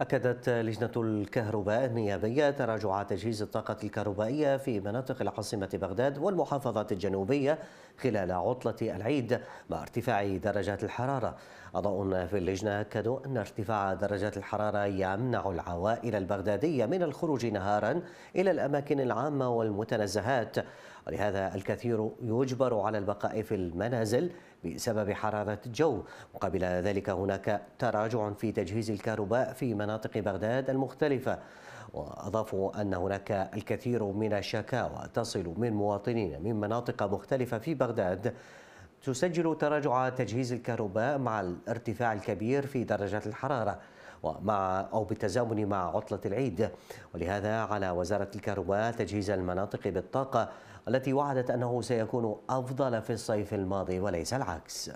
أكدت لجنة الكهرباء النيابية تراجع تجهيز الطاقة الكهربائية في مناطق العاصمة بغداد والمحافظات الجنوبية خلال عطلة العيد مع ارتفاع درجات الحرارة أعضاء في اللجنة أكدوا أن ارتفاع درجات الحرارة يمنع العوائل البغدادية من الخروج نهارا إلى الأماكن العامة والمتنزهات ولهذا الكثير يجبر على البقاء في المنازل بسبب حرارة الجو وقبل ذلك هناك تراجع في تجهيز الكهرباء في مناطق بغداد المختلفة وأضافوا أن هناك الكثير من الشكاوى تصل من مواطنين من مناطق مختلفة في بغداد تسجل تراجع تجهيز الكهرباء مع الارتفاع الكبير في درجات الحرارة ومع أو بالتزامن مع عطلة العيد ولهذا على وزارة الكهرباء تجهيز المناطق بالطاقة التي وعدت أنه سيكون أفضل في الصيف الماضي وليس العكس